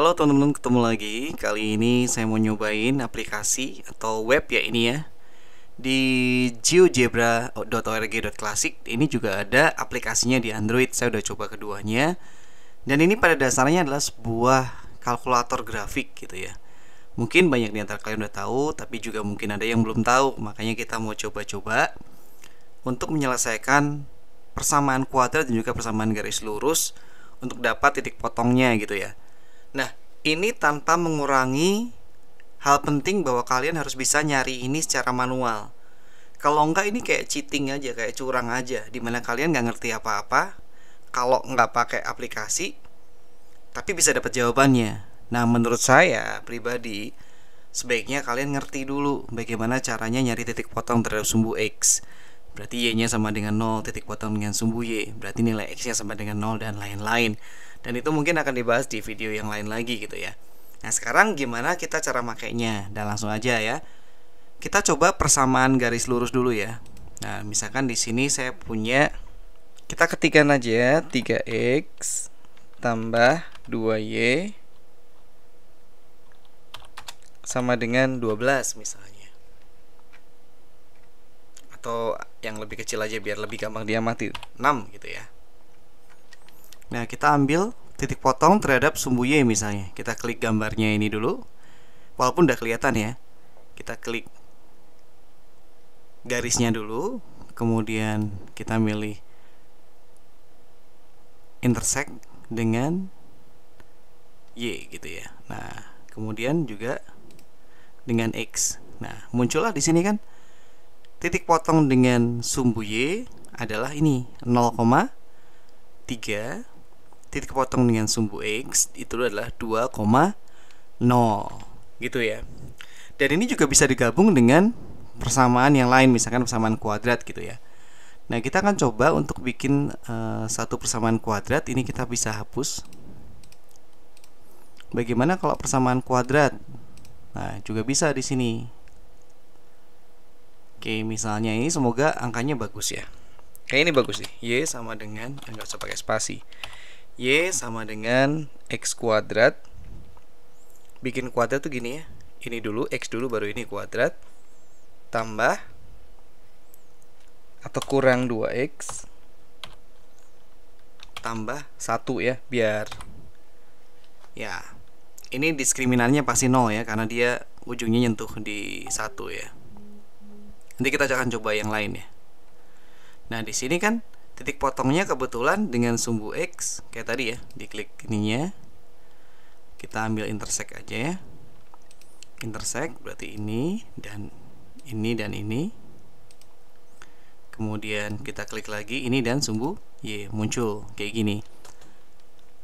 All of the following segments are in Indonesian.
Halo teman-teman, ketemu lagi. Kali ini saya mau nyobain aplikasi atau web ya ini ya. Di geogebra.org.classic ini juga ada aplikasinya di Android. Saya udah coba keduanya. Dan ini pada dasarnya adalah sebuah kalkulator grafik gitu ya. Mungkin banyak di antara kalian udah tahu, tapi juga mungkin ada yang belum tahu. Makanya kita mau coba-coba untuk menyelesaikan persamaan kuadrat dan juga persamaan garis lurus untuk dapat titik potongnya gitu ya. Ini tanpa mengurangi hal penting bahwa kalian harus bisa nyari ini secara manual. Kalau enggak ini kayak cheating aja, kayak curang aja, dimana kalian nggak ngerti apa-apa. Kalau nggak pakai aplikasi, tapi bisa dapat jawabannya. Nah, menurut saya pribadi, sebaiknya kalian ngerti dulu bagaimana caranya nyari titik potong terhadap sumbu X berarti y-nya sama dengan 0 titik potong dengan sumbu y berarti nilai x-nya sama dengan 0 dan lain-lain dan itu mungkin akan dibahas di video yang lain lagi gitu ya nah sekarang gimana kita cara makainya dan langsung aja ya kita coba persamaan garis lurus dulu ya nah misalkan di sini saya punya kita ketikkan aja 3x ya, tambah 2y sama dengan 12 misalnya atau yang lebih kecil aja biar lebih gampang diamati 6 gitu ya nah kita ambil titik potong terhadap sumbu Y misalnya kita klik gambarnya ini dulu walaupun udah kelihatan ya kita klik garisnya dulu kemudian kita milih intersect dengan Y gitu ya nah kemudian juga dengan X nah muncullah di sini kan titik potong dengan sumbu Y adalah ini 0,3 titik potong dengan sumbu X itu adalah 2,0 gitu ya dan ini juga bisa digabung dengan persamaan yang lain misalkan persamaan kuadrat gitu ya nah kita akan coba untuk bikin uh, satu persamaan kuadrat ini kita bisa hapus bagaimana kalau persamaan kuadrat nah juga bisa di sini Oke, misalnya ini semoga angkanya bagus ya. Kayak ini bagus nih. Y sama dengan enggak ya, usah pakai spasi. Y sama dengan X kuadrat. Bikin kuadrat tuh gini ya. Ini dulu X dulu baru ini kuadrat. Tambah atau kurang 2X tambah 1 ya biar ya ini diskriminannya pasti nol ya karena dia ujungnya nyentuh di satu ya Nanti kita akan coba yang lain ya. Nah, di sini kan titik potongnya kebetulan dengan sumbu X kayak tadi ya. Diklik ininya. Kita ambil intersect aja ya. Intersect berarti ini dan ini dan ini. Kemudian kita klik lagi ini dan sumbu Y muncul kayak gini.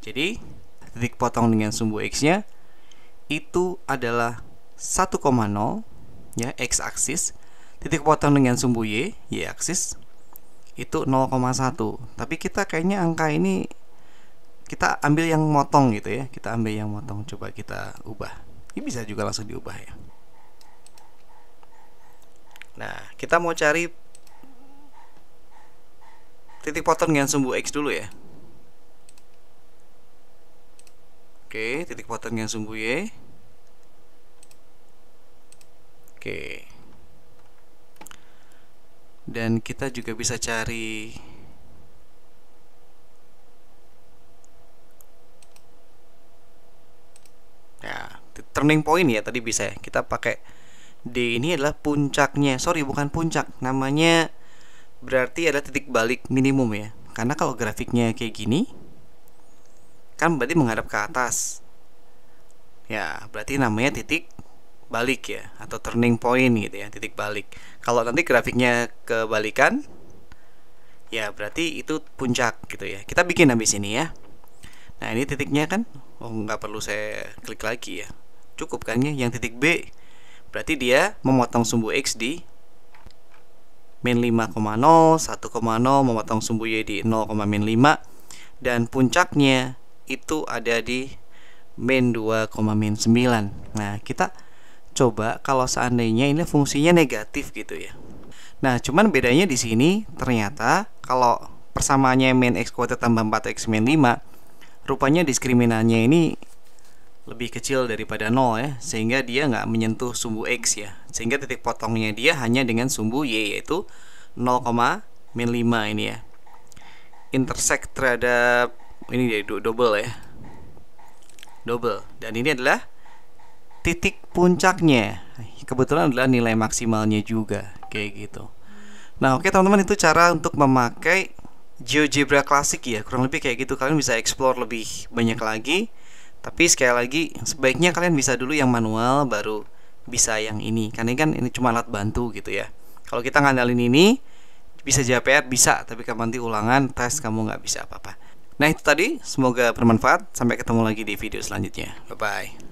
Jadi, titik potong dengan sumbu X-nya itu adalah 1,0 ya x-aksis titik potong dengan sumbu Y, Y aksis itu 0,1. Tapi kita kayaknya angka ini kita ambil yang motong gitu ya. Kita ambil yang motong coba kita ubah. Ini bisa juga langsung diubah ya. Nah, kita mau cari titik potong dengan sumbu X dulu ya. Oke, titik potong dengan sumbu Y. Oke dan kita juga bisa cari ya turning point ya tadi bisa ya. kita pakai D ini adalah puncaknya sorry bukan puncak namanya berarti ada titik balik minimum ya karena kalau grafiknya kayak gini kan berarti menghadap ke atas ya berarti namanya titik balik ya atau turning point gitu ya titik balik kalau nanti grafiknya kebalikan ya berarti itu puncak gitu ya kita bikin habis ini ya nah ini titiknya kan oh nggak perlu saya klik lagi ya cukup kan ya yang titik B berarti dia memotong sumbu X di min 5,0 1,0 memotong sumbu Y di 0, min 5 dan puncaknya itu ada di min 2, min 9 nah kita coba kalau seandainya ini fungsinya negatif gitu ya. Nah, cuman bedanya di sini ternyata kalau persamaannya min x kuadrat tambah 4x min 5, rupanya diskriminannya ini lebih kecil daripada 0 ya, sehingga dia nggak menyentuh sumbu x ya. Sehingga titik potongnya dia hanya dengan sumbu y yaitu 0, min 5 ini ya. Intersect terhadap ini jadi double ya. Double dan ini adalah titik puncaknya kebetulan adalah nilai maksimalnya juga kayak gitu nah oke okay, teman-teman itu cara untuk memakai GeoGebra klasik ya kurang lebih kayak gitu kalian bisa explore lebih banyak lagi tapi sekali lagi sebaiknya kalian bisa dulu yang manual baru bisa yang ini karena ini kan ini cuma alat bantu gitu ya kalau kita ngandalin ini bisa JPR bisa tapi kamu nanti ulangan tes kamu nggak bisa apa-apa nah itu tadi semoga bermanfaat sampai ketemu lagi di video selanjutnya bye bye